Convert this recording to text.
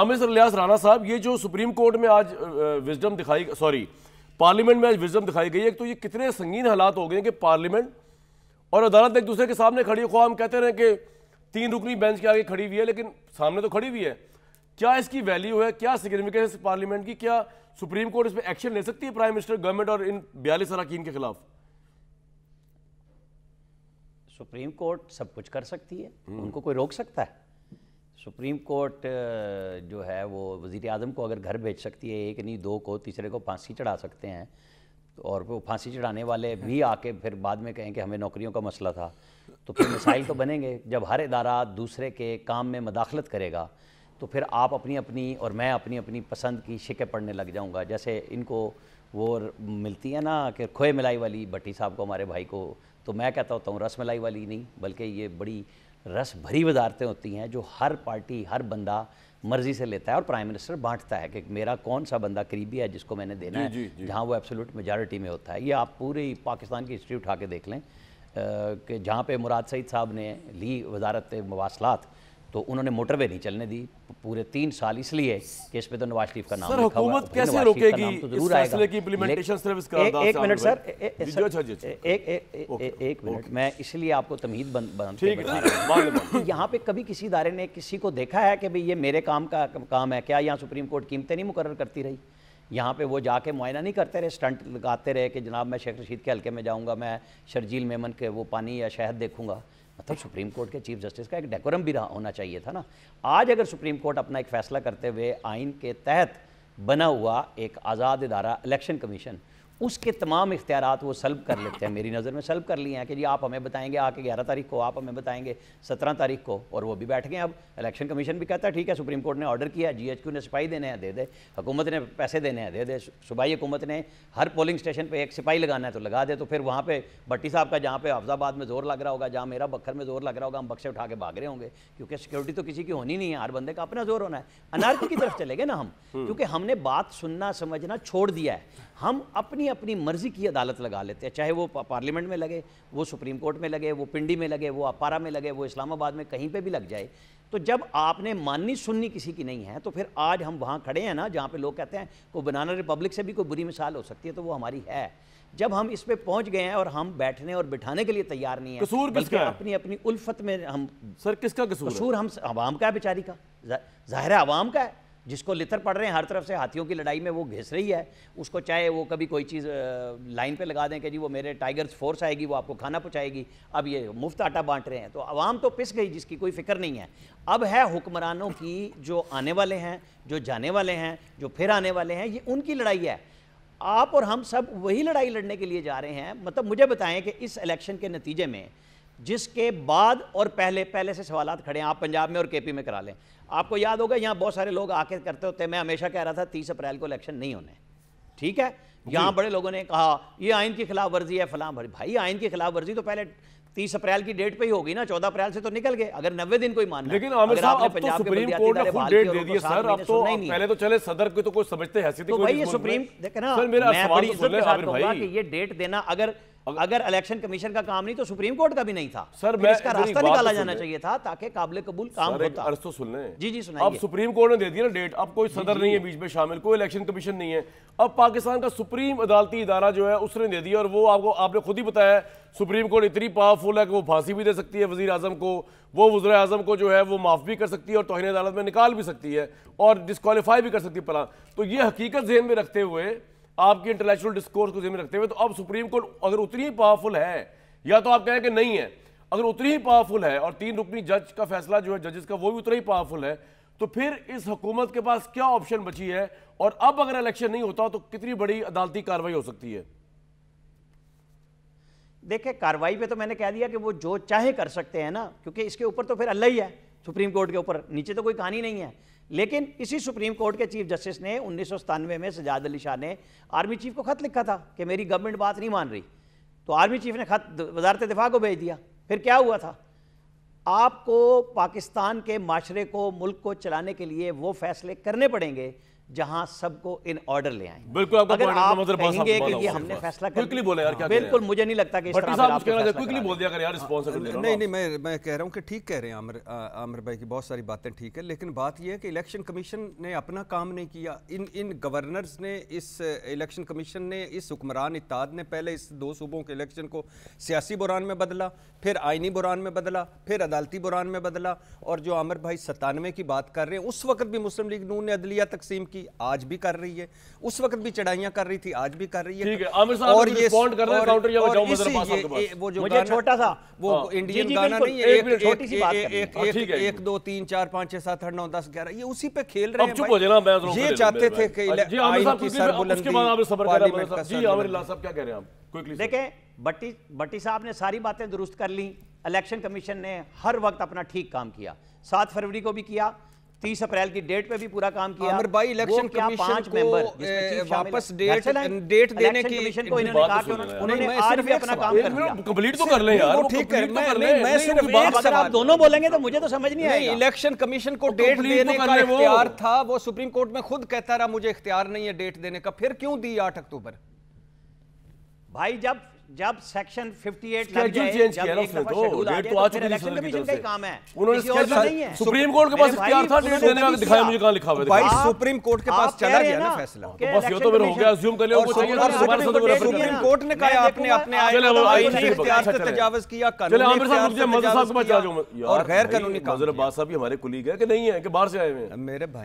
Aamir sir Rana साहब ये जो सुप्रीम कोर्ट में आज विजडम दिखाई सॉरी पार्लियामेंट में आज विजडम दिखाई गई है तो ये कितने संगीन हालात हो गए कि पार्लियामेंट और अदालत एक दूसरे के सामने खड़ी हम कहते रहे कि तीन रुकनी बेंच के आगे खड़ी हुई है लेकिन सामने तो खड़ी हुई है क्या इसकी वैल्यू है क्या सिग्निफिकेंस पार्लियामेंट की क्या सुप्रीम कोर्ट इस पर एक्शन ले सकती है प्राइम मिनिस्टर गवर्नमेंट और इन बयालीस अरकान के खिलाफ सुप्रीम कोर्ट सब कुछ कर सकती है हम्म। उनको कोई रोक सकता है सुप्रीम कोर्ट जो है वो वज़ी अजम को अगर घर भेज सकती है एक नहीं दो को तीसरे को फांसी चढ़ा सकते हैं तो और वो फांसी चढ़ाने वाले हाँ। भी आके फिर बाद में कहें कि हमें नौकरियों का मसला था तो फिर मिसाइल तो बनेंगे जब हर इदारा दूसरे के काम में मदाखलत करेगा तो फिर आप अपनी अपनी और मैं अपनी अपनी पसंद की शिकें पढ़ने लग जाऊँगा जैसे इनको वो मिलती है ना कि खोए मिलाई वाली भट्टी साहब को हमारे भाई को तो मैं कहता होता हूँ रस मलाई वाली नहीं बल्कि ये बड़ी रस भरी वजारतें होती हैं जो हर पार्टी हर बंदा मर्जी से लेता है और प्राइम मिनिस्टर बांटता है कि मेरा कौन सा बंदा करीबी है जिसको मैंने देना जी, है जी, जी. जहां वो एब्सोल्यूट मेजॉरिटी में होता है ये आप पूरी पाकिस्तान की हिस्ट्री उठा के देख लें कि जहाँ पे मुराद सईद साहब ने ली वजारत मवासलात तो उन्होंने मोटरवे नहीं चलने दी पूरे तीन साल इसलिए कि पे तो नवाज शरीफ का नाम सर हुकूमत कैसे रोकेगी तो जरूर इस फैसले की इम्प्लीमेंटेशन सिर्फ इसका एक, एक मिनट सर एक एक मिनट मैं इसलिए आपको तमीद यहाँ पे कभी किसी इदारे ने किसी को देखा है कि भाई ये मेरे काम का काम है क्या यहाँ सुप्रीम कोर्ट कीमतें नहीं मुकर करती रही यहाँ पे वो जाके मुआयना नहीं करते रहे स्टंट लगाते रहे कि जनाब मैं शेख रशीद के हल्के में जाऊँगा मैं शर्जील मेमन के वो पानी या शहद देखूँगा मतलब सुप्रीम कोर्ट के चीफ जस्टिस का एक डेकोरम भी रहा होना चाहिए था ना आज अगर सुप्रीम कोर्ट अपना एक फैसला करते हुए आइन के तहत बना हुआ एक आज़ाद इदारा इलेक्शन कमीशन उसके तमाम इख्तियार वो सल्ब कर लेते हैं मेरी नज़र में सल्ब कर लिए हैं कि जी आप हमें बताएंगे आके ग्यारह तारीख को आप हमें बताएंगे सत्रह तारीख को और वो भी बैठ गए अब इलेक्शन कमीशन भी कहता है ठीक है सुप्रीम कोर्ट ने ऑर्डर किया जी एच क्यू ने सिपाही देने हैं दे दे हुकूमत ने पैसे देने हैं दे दे सूबाई हुकूमत ने हर पोलिंग स्टेशन पर एक सिपाही लगाना है तो लगा दे तो फिर वहाँ पर भट्टी साहब का जहाँ पे हफ्जाबाद में जोर लग रहा होगा जहाँ मेरा बखर में जोर लग रहा होगा हम बक्से उठा के भाग रहे होंगे क्योंकि सिक्योरिटी तो किसी की होनी नहीं है हर बंदे का अपना जोर होना है अनारकी की तरफ चले गए ना हम हम्म। क्योंकि हमने बात सुनना समझना छोड़ दिया है हम अपनी अपनी मर्जी की अदालत लगा लेते हैं चाहे वो पार्लियामेंट में लगे वो सुप्रीम कोर्ट में लगे वो पिंडी में लगे वो अपारा में लगे वो इस्लामाबाद में कहीं पे भी लग जाए तो जब आपने माननी सुननी किसी की नहीं है तो फिर आज हम वहाँ खड़े हैं ना जहाँ पे लोग कहते हैं वो बनाना रिपब्लिक से भी कोई बुरी मिसाल हो सकती है तो वो हमारी है जब हम इस पर पहुँच गए हैं और हम बैठने और बिठाने के लिए तैयार नहीं है कसूर किसका है? अपनी अपनी उल्फत में हम सर किसका कसूर कसूर हम आवाम का है बेचारी का जाहिर आवाम का है जिसको लिथर पड़ रहे हैं हर तरफ से हाथियों की लड़ाई में वो घिस रही है उसको चाहे वो कभी कोई चीज़ लाइन पे लगा दें कि जी वो मेरे टाइगर्स फोर्स आएगी वो आपको खाना पहुँचाएगी अब ये मुफ्त आटा बांट रहे हैं तो आवाम तो पिस गई जिसकी कोई फिक्र नहीं है अब है हुक्मरानों की जो आने वाले हैं जो जाने वाले हैं जो फिर आने वाले हैं ये उनकी लड़ाई है आप और हम सब वही लड़ाई लड़ने के लिए जा रहे हैं मतलब मुझे बताएं कि इस इलेक्शन के नतीजे में जिसके बाद और पहले पहले से सवाल खड़े हैं आप पंजाब में और केपी में करा लें आपको याद होगा यहाँ बहुत सारे लोग आके करते होते मैं हमेशा कह रहा था तीस अप्रैल को इलेक्शन नहीं होने ठीक है यहाँ बड़े लोगों ने कहा ये आइन की खिलाफ वर्जी है फलाम भरी भाई आइन की खिलाफ वर्जी तो पहले तीस अप्रैल की डेट पे ही होगी ना चौदह अप्रैल से तो निकल गए अगर नब्बे दिन कोई मान लेकिन तो सुप्रीम कोर्ट ने खुद डेट दे तो दी तो है सर अब तो पहले तो चले सदर को तो कोई समझते हैं भाई ये सुप्रीम देखना ये डेट देना अगर अगर इलेक्शन कमीशन का काम नहीं तो सुप्रीम कोर्ट का भी नहीं था सर मैं इसका रास्ता तो निकाला जाना चाहिए था ताकि काबिल कबूल काम होता अर्ज तो सुन जी जी सुना अब सुप्रीम कोर्ट ने दे दिया ना डेट अब कोई सदर नहीं है बीच में शामिल कोई इलेक्शन कमीशन नहीं है अब पाकिस्तान का सुप्रीम अदालती इदारा जो है उसने दे दिया और वो आपको आपने खुद ही बताया सुप्रीम कोर्ट इतनी पावरफुल है कि वो फांसी भी दे सकती है वजी अजम को वो वजर अजम को जो है वो माफ़ भी कर सकती है और तोहनी अदालत में निकाल भी सकती है और डिसकॉलीफाई भी कर सकती है पला तो ये हकीकत जहन में रखते हुए आपकी इंटरनेशनल डिस्कोर्स को जिम्मे रखते हुए तो अब सुप्रीम कोर्ट अगर उतनी पावरफुल है या तो आप कहें कि नहीं है अगर उतनी ही पावरफुल है और तीन रुकनी जज का फैसला जो है जजेस का वो भी उतना ही पावरफुल है तो फिर इस हुकूमत के पास क्या ऑप्शन बची है और अब अगर इलेक्शन नहीं होता तो कितनी बड़ी अदालती कार्रवाई हो सकती है देखिए कार्रवाई पे तो मैंने कह दिया कि वो जो चाहे कर सकते हैं ना क्योंकि इसके ऊपर तो फिर अल्लाह ही है सुप्रीम कोर्ट के ऊपर नीचे तो कोई कहानी नहीं है लेकिन इसी सुप्रीम कोर्ट के चीफ जस्टिस ने उन्नीस में सजाद अली शाह ने आर्मी चीफ को खत लिखा था कि मेरी गवर्नमेंट बात नहीं मान रही तो आर्मी चीफ ने खत वजारत दिफा को भेज दिया फिर क्या हुआ था आपको पाकिस्तान के माशरे को मुल्क को चलाने के लिए वो फैसले करने पड़ेंगे जहां सबको इन ऑर्डर ले आए बिल्कुल अगर आप कहेंगे कि ये हमने फैसला क्विकली बोले यार क्या बिल्कुल मुझे नहीं लगता कि इस क्विकली बोल दिया यार नहीं नहीं मैं मैं कह रहा हूं कि ठीक कह रहे हैं आमिर आमिर भाई की बहुत सारी बातें ठीक है लेकिन बात यह है कि इलेक्शन कमीशन ने अपना काम नहीं किया इन इन गवर्नर्स ने इस इलेक्शन कमीशन ने इस हुक्मरान इताद ने पहले इस दो सूबों के इलेक्शन को सियासी बुरान में बदला फिर आइनी बुरान में बदला फिर अदालती बुरान में बदला और जो आमिर भाई सतानवे की बात कर रहे हैं उस वक्त भी मुस्लिम लीग नून ने अदलिया तकसीम की आज भी कर रही है उस वक्त भी चढ़ाइयां कर रही थी आज भी कर रही है और तो ये वो जो छोटा सा वो इंडियन हाँ। गाना नहीं है एक दो तीन चार पाँच छह सात आठ नौ दस ग्यारह ये उसी पे खेल रहे हैं ये चाहते थे हाँ देखें बट्टी बट्टी साहब ने सारी बातें दुरुस्त कर ली इलेक्शन कमीशन ने हर वक्त अपना ठीक काम किया सात फरवरी को भी किया तीस अप्रैल की डेट पे भी पूरा काम किया अमर भाई इलेक्शन कमीशन को वापस डेट डेट देने की कमीशन को इन्होंने कहा कि उन्होंने आज भी अपना काम कर लिया कंप्लीट तो कर ले यार वो ठीक है तो मैं मैं सिर्फ बात अगर आप दोनों बोलेंगे तो मुझे तो समझ नहीं आएगा इलेक्शन कमीशन को डेट देने का इख्तियार था वो सुप्रीम कोर्ट में खुद कहता रहा मुझे इख्तियार नहीं है डेट देने का फिर क्यों दी आठ अक्टूबर भाई जब जब सेक्शन 58 लग जाए चेंज किया ना तो डेट तो आ चुकी है इलेक्शन कमीशन का काम है उन्होंने सुप्रीम कोर्ट तो के पास इख्तियार था डेट देने का दिखाया मुझे कहां लिखा हुआ है भाई सुप्रीम कोर्ट के पास चला गया ना फैसला तो बस ये तो फिर हो गया अज्यूम कर लिया वो चाहिए था सुप्रीम कोर्ट ने कहा आपने अपने आईन के इख्तियार से तजावुज किया अच्छा, कानून चले आमिर साहब मुझे मजद साहब के पास जा और गैर कानूनी काम अब्बास साहब हमारे कुलीग है कि नहीं है कि बाहर से आए हुए हैं मेरे भाई